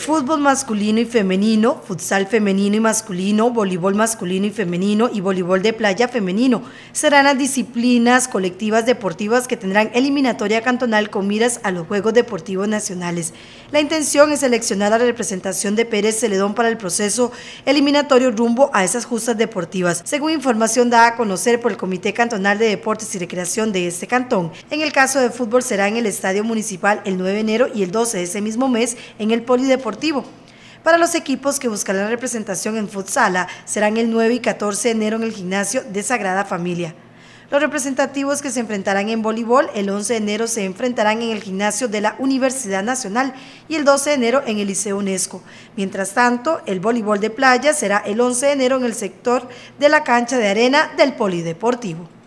fútbol masculino y femenino, futsal femenino y masculino, voleibol masculino y femenino y voleibol de playa femenino. Serán las disciplinas colectivas deportivas que tendrán eliminatoria cantonal con miras a los Juegos Deportivos Nacionales. La intención es seleccionar a la representación de Pérez Celedón para el proceso eliminatorio rumbo a esas justas deportivas, según información dada a conocer por el Comité Cantonal de Deportes y Recreación de este cantón. En el caso de fútbol será en el Estadio Municipal el 9 de enero y el 12 de ese mismo mes en el Polideportivo para los equipos que buscarán representación en futsala serán el 9 y 14 de enero en el gimnasio de Sagrada Familia. Los representativos que se enfrentarán en voleibol el 11 de enero se enfrentarán en el gimnasio de la Universidad Nacional y el 12 de enero en el Liceo UNESCO. Mientras tanto, el voleibol de playa será el 11 de enero en el sector de la cancha de arena del Polideportivo.